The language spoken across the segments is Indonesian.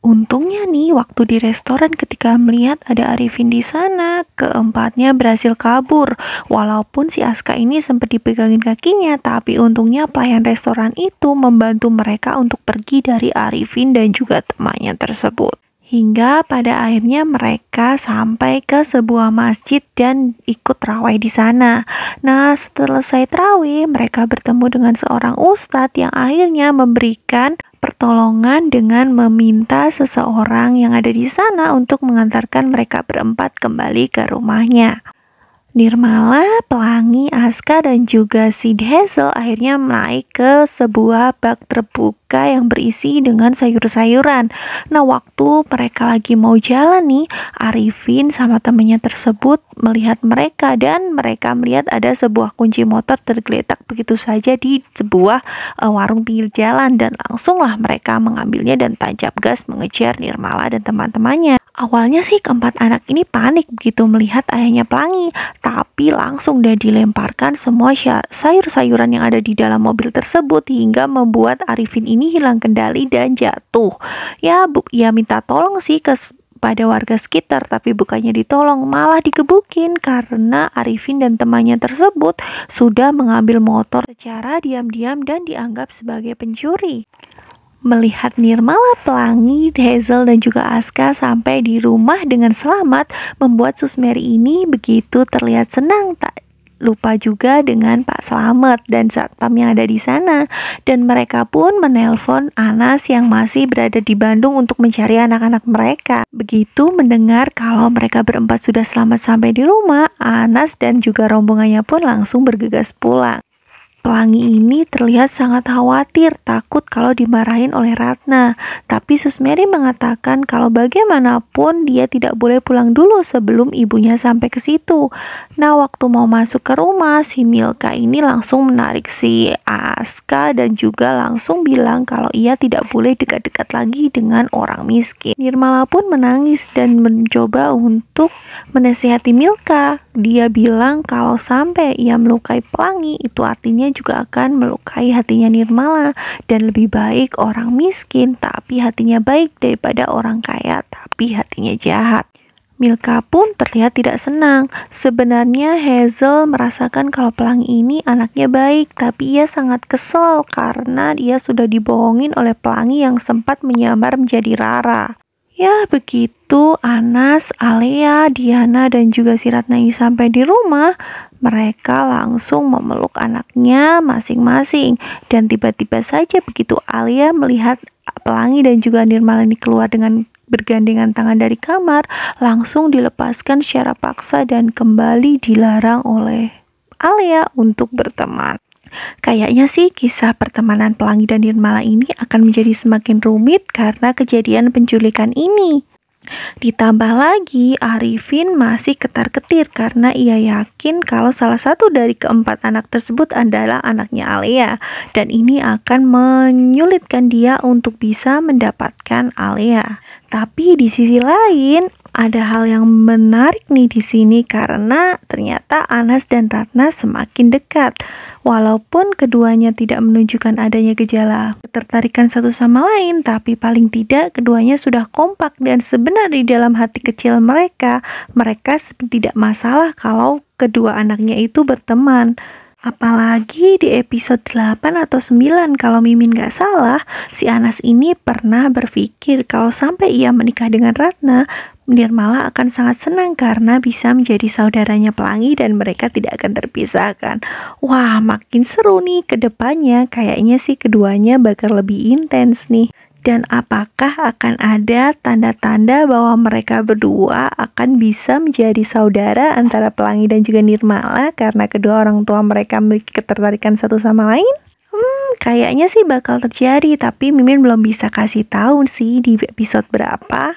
Untungnya nih waktu di restoran ketika melihat ada Arifin di sana, keempatnya berhasil kabur. Walaupun si Aska ini sempat dipegangin kakinya, tapi untungnya pelayan restoran itu membantu mereka untuk pergi dari Arifin dan juga temannya tersebut hingga pada akhirnya mereka sampai ke sebuah masjid dan ikut terawih di sana. Nah, setelah selesai terawih, mereka bertemu dengan seorang ustadz yang akhirnya memberikan pertolongan dengan meminta seseorang yang ada di sana untuk mengantarkan mereka berempat kembali ke rumahnya. Nirmala, Pelangi, Aska, dan juga Sid Hazel akhirnya naik ke sebuah bak terbuka mereka yang berisi dengan sayur-sayuran. Nah, waktu mereka lagi mau jalan nih, Arifin sama temennya tersebut melihat mereka dan mereka melihat ada sebuah kunci motor tergeletak begitu saja di sebuah uh, warung pinggir jalan dan langsunglah mereka mengambilnya dan tancap gas mengejar Nirmala dan teman-temannya. Awalnya sih keempat anak ini panik begitu melihat ayahnya pelangi, tapi langsung dia dilemparkan semua sayur-sayuran yang ada di dalam mobil tersebut hingga membuat Arifin ini ini hilang kendali dan jatuh. Ya, bu, ya minta tolong sih ke pada warga sekitar tapi bukannya ditolong malah dikebukin karena Arifin dan temannya tersebut sudah mengambil motor secara diam-diam dan dianggap sebagai pencuri. Melihat Nirmala Pelangi, Hazel dan juga Aska sampai di rumah dengan selamat membuat Susmeri ini begitu terlihat senang tak lupa juga dengan Pak Selamat dan satpam yang ada di sana dan mereka pun menelpon Anas yang masih berada di Bandung untuk mencari anak-anak mereka. Begitu mendengar kalau mereka berempat sudah selamat sampai di rumah, Anas dan juga rombongannya pun langsung bergegas pulang. Pelangi ini terlihat sangat khawatir, takut kalau dimarahin oleh Ratna. Tapi Susmeri mengatakan kalau bagaimanapun dia tidak boleh pulang dulu sebelum ibunya sampai ke situ. Nah, waktu mau masuk ke rumah, si Milka ini langsung menarik si Aska dan juga langsung bilang kalau ia tidak boleh dekat-dekat lagi dengan orang miskin. Nirmala pun menangis dan mencoba untuk menasihati Milka. Dia bilang kalau sampai ia melukai pelangi itu artinya juga akan melukai hatinya Nirmala dan lebih baik orang miskin tapi hatinya baik daripada orang kaya tapi hatinya jahat. Milka pun terlihat tidak senang. Sebenarnya Hazel merasakan kalau pelangi ini anaknya baik, tapi ia sangat kesel karena dia sudah dibohongin oleh pelangi yang sempat menyamar menjadi Rara. Ya begitu Anas, Alea, Diana dan juga si ini sampai di rumah mereka langsung memeluk anaknya masing-masing dan tiba-tiba saja begitu Alia melihat Pelangi dan juga Nirmala ini keluar dengan bergandengan tangan dari kamar langsung dilepaskan secara paksa dan kembali dilarang oleh Alia untuk berteman. Kayaknya sih kisah pertemanan Pelangi dan Nirmala ini akan menjadi semakin rumit karena kejadian penculikan ini. Ditambah lagi, Arifin masih ketar-ketir karena ia yakin kalau salah satu dari keempat anak tersebut adalah anaknya Alea dan ini akan menyulitkan dia untuk bisa mendapatkan Alea. Tapi di sisi lain, ada hal yang menarik nih di sini karena ternyata Anas dan Ratna semakin dekat walaupun keduanya tidak menunjukkan adanya gejala ketertarikan satu sama lain tapi paling tidak keduanya sudah kompak dan sebenarnya di dalam hati kecil mereka mereka tidak masalah kalau kedua anaknya itu berteman Apalagi di episode 8 atau 9 kalau Mimin gak salah, si Anas ini pernah berpikir kalau sampai ia menikah dengan Ratna, Nirmala akan sangat senang karena bisa menjadi saudaranya pelangi dan mereka tidak akan terpisahkan. Wah, makin seru nih ke depannya. Kayaknya sih keduanya bakal lebih intens nih dan apakah akan ada tanda-tanda bahwa mereka berdua akan bisa menjadi saudara antara Pelangi dan juga Nirmala karena kedua orang tua mereka memiliki ketertarikan satu sama lain? Hmm, kayaknya sih bakal terjadi, tapi Mimin belum bisa kasih tahu sih di episode berapa.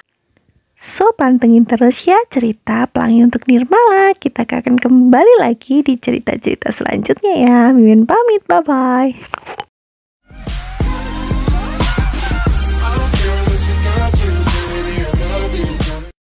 So, pantengin terus ya cerita Pelangi untuk Nirmala. Kita akan kembali lagi di cerita-cerita selanjutnya ya. Mimin pamit, bye-bye.